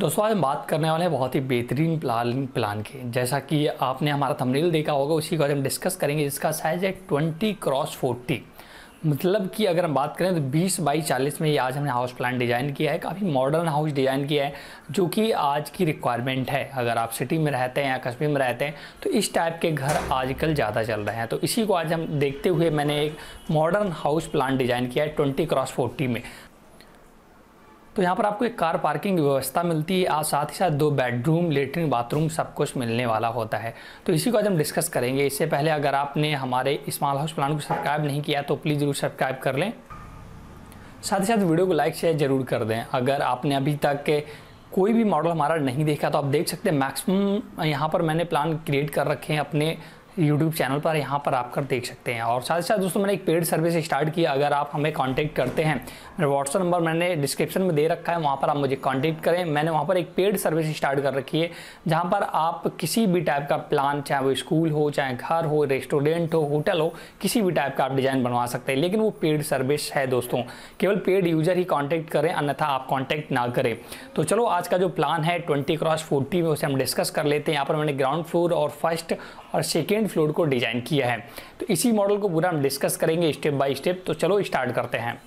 दोस्तों आज हम बात करने वाले हैं बहुत ही बेहतरीन प्लान प्लान की जैसा कि आपने हमारा थंबनेल देखा होगा उसी को हम डिस्कस करेंगे जिसका साइज़ है ट्वेंटी क्रॉस फोर्टी मतलब कि अगर हम बात करें तो 20 बाई 40 में ये आज हमने हाउस प्लान डिज़ाइन किया है काफ़ी मॉडर्न हाउस डिज़ाइन किया है जो कि आज की रिक्वायरमेंट है अगर आप सिटी में रहते हैं या कस्बे में रहते हैं तो इस टाइप के घर आजकल ज़्यादा चल रहे हैं तो इसी को आज हम देखते हुए मैंने एक मॉडर्न हाउस प्लान डिज़ाइन किया है ट्वेंटी क्रॉस फोर्टी में तो यहाँ पर आपको एक कार पार्किंग व्यवस्था मिलती है और साथ ही साथ दो बेडरूम लेटरिन बाथरूम सब कुछ मिलने वाला होता है तो इसी को आज हम डिस्कस करेंगे इससे पहले अगर आपने हमारे स्मॉल हाउस प्लान को सब्सक्राइब नहीं किया तो प्लीज़ ज़रूर सब्सक्राइब कर लें साथ ही साथ वीडियो को लाइक शेयर ज़रूर कर दें अगर आपने अभी तक के कोई भी मॉडल हमारा नहीं देखा तो आप देख सकते हैं मैक्सिमम यहाँ पर मैंने प्लान क्रिएट कर रखे हैं अपने यूट्यूब चैनल पर यहाँ पर आप कर देख सकते हैं और साथ ही साथ दोस्तों मैंने एक पेड सर्विस स्टार्ट की अगर आप हमें कांटेक्ट करते हैं मेरा व्हाट्सअप नंबर मैंने डिस्क्रिप्शन में दे रखा है वहाँ पर आप मुझे कांटेक्ट करें मैंने वहाँ पर एक पेड सर्विस स्टार्ट कर रखी है जहाँ पर आप किसी भी टाइप का प्लान चाहे वो स्कूल हो चाहे घर हो रेस्टोरेंट हो होटल हो किसी भी टाइप का आप डिज़ाइन बनवा सकते हैं लेकिन वो पेड सर्विस है दोस्तों केवल पेड यूज़र ही कॉन्टैक्ट करें अन्यथा आप कॉन्टैक्ट ना करें तो चलो आज का जो प्लान है ट्वेंटी क्रॉस फोर्टी में उसे हम डिस्कस कर लेते हैं यहाँ पर मैंने ग्राउंड फ्लोर और फर्स्ट और सेकेंड सेकेंड फ्लोर को डिजाइन किया है तो इसी मॉडल को पूरा हम डिस्कस करेंगे स्टेप बाय स्टेप तो चलो स्टार्ट करते हैं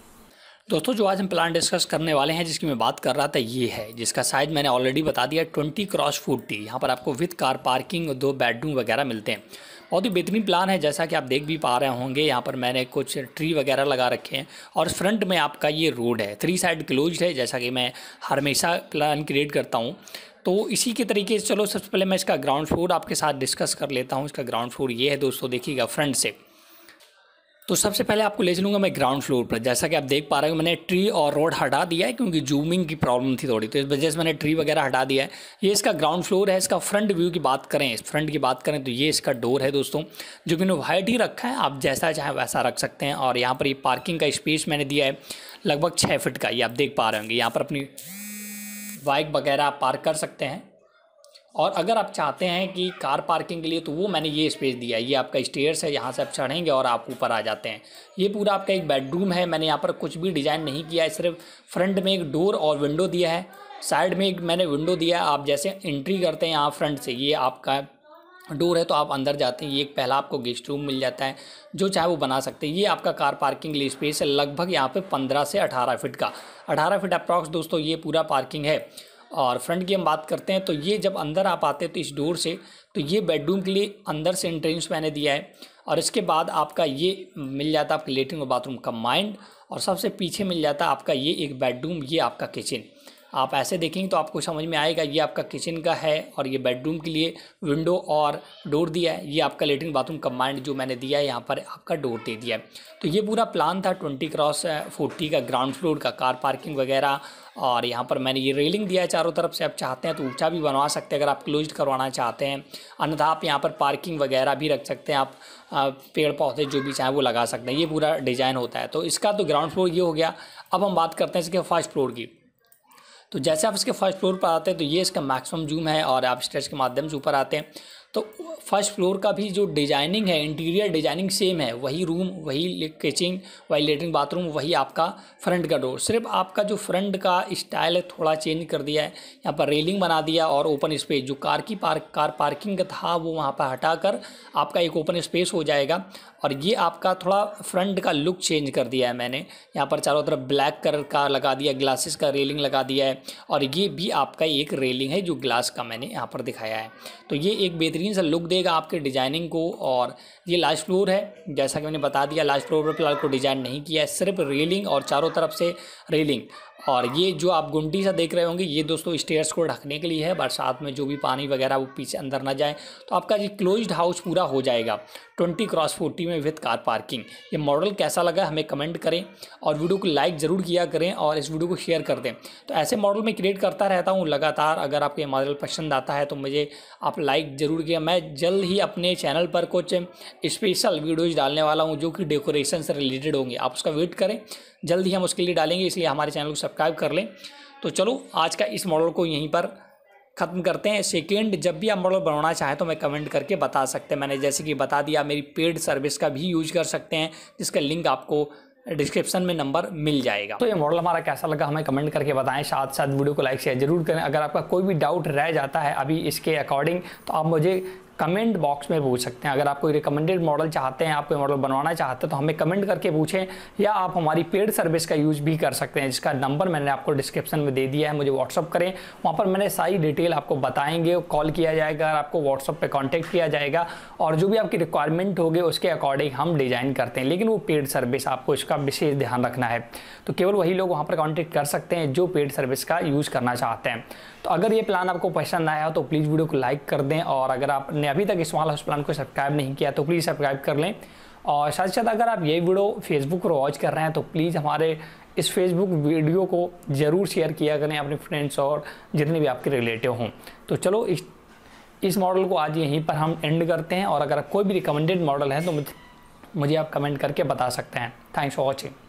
दोस्तों जो आज हम प्लान डिस्कस करने वाले हैं जिसकी मैं बात कर रहा था ये है जिसका साइज मैंने ऑलरेडी बता दिया 20 क्रॉस फूट टी यहाँ पर आपको विथ कार पार्किंग और दो बेडरूम वगैरह मिलते हैं बहुत ही बेहतरीन प्लान है जैसा कि आप देख भी पा रहे होंगे यहाँ पर मैंने कुछ ट्री वगैरह लगा रखे हैं और फ्रंट में आपका ये रोड है थ्री साइड क्लोज है जैसा कि मैं हमेशा प्लान क्रिएट करता हूँ तो इसी के तरीके से चलो सबसे पहले मैं इसका ग्राउंड फ्लोर आपके साथ डिस्कस कर लेता हूँ इसका ग्राउंड फ्लोर ये है दोस्तों देखिएगा फ्रंट से तो सबसे पहले आपको ले चलूँगा मैं ग्राउंड फ्लोर पर जैसा कि आप देख पा रहे हो मैंने ट्री और रोड हटा दिया है क्योंकि जूमिंग की प्रॉब्लम थी थोड़ी तो इस वजह से मैंने ट्री वगैरह हटा दिया है ये इसका ग्राउंड फ्लोर है इसका फ्रंट व्यू की बात करें फ्रंट की बात करें तो ये इसका डोर है दोस्तों जो कि वाइट ही रखा है आप जैसा चाहे वैसा रख सकते हैं और यहाँ पर ये पार्किंग का स्पेस मैंने दिया है लगभग छः फिट का ये आप देख पा रहे होंगे यहाँ पर अपनी बाइक वगैरह आप पार्क कर सकते हैं और अगर आप चाहते हैं कि कार पार्किंग के लिए तो वो मैंने ये स्पेस दिया है ये आपका स्टेयर्स है यहाँ से आप चढ़ेंगे और आप ऊपर आ जाते हैं ये पूरा आपका एक बेडरूम है मैंने यहाँ पर कुछ भी डिज़ाइन नहीं किया है सिर्फ फ्रंट में एक डोर और विंडो दिया है साइड में एक मैंने विंडो दिया है आप जैसे एंट्री करते हैं यहाँ फ्रंट से ये आपका डोर है तो आप अंदर जाते हैं ये एक पहला आपको गेस्ट रूम मिल जाता है जो चाहे वो बना सकते हैं ये आपका कार पार्किंग लिए स्पेस है लगभग यहाँ पे पंद्रह से अठारह फिट का अठारह फिट अप्रॉक्स दोस्तों ये पूरा पार्किंग है और फ्रंट की हम बात करते हैं तो ये जब अंदर आप आते हैं तो इस डोर से तो ये बेडरूम के लिए अंदर से एंट्रेंस मैंने दिया है और इसके बाद आपका ये मिल जाता है आपके लेटरिन और बाथरूम कम्बाइंड और सबसे पीछे मिल जाता है आपका ये एक बेडरूम ये आपका किचन आप ऐसे देखेंगे तो आपको समझ में आएगा ये आपका किचन का है और ये बेडरूम के लिए विंडो और डोर दिया है ये आपका लेटरिन बाथरूम कम्बाइंड जो मैंने दिया है यहाँ पर आपका डोर दे दिया है तो ये पूरा प्लान था ट्वेंटी क्रॉस फोर्टी का ग्राउंड फ्लोर का कार पार्किंग वगैरह और यहाँ पर मैंने ये रेलिंग दिया है चारों तरफ से आप चाहते हैं तो ऊँचा भी बनवा सकते हैं अगर आप क्लोज करवाना चाहते हैं अन्यथा आप यहाँ पर पार्किंग वगैरह भी रख सकते हैं आप पेड़ पौधे जो भी चाहें वो लगा सकते हैं ये पूरा डिज़ाइन होता है तो इसका तो ग्राउंड फ्लोर ये हो गया अब हम बात करते हैं इसके फर्स्ट फ्लोर की तो जैसे आप इसके फर्स्ट फ्लोर पर आते हैं तो ये इसका मैक्सिमम जूम है और आप स्टेज के माध्यम से ऊपर आते हैं तो फर्स्ट फ्लोर का भी जो डिजाइनिंग है इंटीरियर डिजाइनिंग सेम है वही रूम वही किचन वही लेटरिन बाथरूम वही आपका फ्रंट का डोर सिर्फ आपका जो फ्रंट का स्टाइल है थोड़ा चेंज कर दिया है यहाँ पर रेलिंग बना दिया और ओपन स्पेस जो कार की पार्क कार पार्किंग था वो वहाँ पर हटाकर आपका एक ओपन स्पेस हो जाएगा और ये आपका थोड़ा फ्रंट का लुक चेंज कर दिया है मैंने यहाँ पर चारों तरफ ब्लैक कलर का लगा दिया ग्लासेस का रेलिंग लगा दिया है और ये भी आपका एक रेलिंग है जो ग्लास का मैंने यहाँ पर दिखाया है तो ये एक बेहतरीन बेहतरीन सा लुक देगा आपके डिज़ाइनिंग को और ये लास्ट फ्लोर है जैसा कि मैंने बता दिया लास्ट फ्लोर पर फिलहाल को डिज़ाइन नहीं किया है सिर्फ रेलिंग और चारों तरफ से रेलिंग और ये जो आप गुंडी सा देख रहे होंगे ये दोस्तों स्टेयर्स को ढकने के लिए है बरसात में जो भी पानी वगैरह वो पीछे अंदर ना जाए तो आपका ये क्लोज्ड हाउस पूरा हो जाएगा ट्वेंटी क्रॉस फोर्टी में विथ कार पार्किंग ये मॉडल कैसा लगा हमें कमेंट करें और वीडियो को लाइक ज़रूर किया करें और इस वीडियो को शेयर कर दें तो ऐसे मॉडल मैं क्रिएट करता रहता हूँ लगातार अगर आपको ये मॉडल पसंद आता है तो मुझे आप लाइक ज़रूर किया मैं जल्द ही अपने चैनल पर कुछ स्पेशल वीडियोज़ डालने वाला हूँ जो कि डेकोरेशन से रिलेटेड होंगे आप उसका वेट करें जल्दी हम उसके लिए डालेंगे इसलिए हमारे चैनल को सब्सक्राइब कर लें तो चलो आज का इस मॉडल को यहीं पर ख़त्म करते हैं सेकेंड जब भी आप मॉडल बनाना चाहें तो मैं कमेंट करके बता सकते हैं मैंने जैसे कि बता दिया मेरी पेड सर्विस का भी यूज कर सकते हैं जिसका लिंक आपको डिस्क्रिप्शन में नंबर मिल जाएगा तो ये मॉडल हमारा कैसा लगा हमें कमेंट करके बताएं साथ साथ वीडियो को लाइक शेयर जरूर करें अगर आपका कोई भी डाउट रह जाता है अभी इसके अकॉर्डिंग तो आप मुझे कमेंट बॉक्स में पूछ सकते हैं अगर आप कोई रिकमेंडेड मॉडल चाहते हैं आप कोई मॉडल बनवाना चाहते हैं तो हमें कमेंट करके पूछें या आप हमारी पेड सर्विस का यूज़ भी कर सकते हैं जिसका नंबर मैंने आपको डिस्क्रिप्शन में दे दिया है मुझे व्हाट्सअप करें वहाँ पर मैंने सारी डिटेल आपको बताएंगे कॉल किया जाएगा आपको व्हाट्सअप पर कॉन्टैक्ट किया जाएगा और जो भी आपकी रिक्वायरमेंट होगी उसके अकॉर्डिंग हम डिज़ाइन करते हैं लेकिन वो पेड सर्विस आपको इसका विशेष ध्यान रखना है तो केवल वही लोग वहाँ पर कॉन्टैक्ट कर सकते हैं जो पेड सर्विस का यूज़ करना चाहते हैं तो अगर ये प्लान आपको पसंद आया तो प्लीज़ वीडियो को लाइक कर दें और अगर आपने आपने अभी तक इस वाला हाउस प्लान को सब्सक्राइब नहीं किया तो प्लीज़ सब्सक्राइब कर लें और साथ ही साथ अगर आप ये वीडियो फेसबुक पर वॉच कर रहे हैं तो प्लीज़ हमारे इस फेसबुक वीडियो को ज़रूर शेयर किया करें अपने फ्रेंड्स और जितने भी आपके रिलेटिव हों तो चलो इस इस मॉडल को आज यहीं पर हम एंड करते हैं और अगर कोई भी रिकमेंडेड मॉडल है तो मुझे आप कमेंट करके बता सकते हैं थैंक्स फॉर वॉचिंग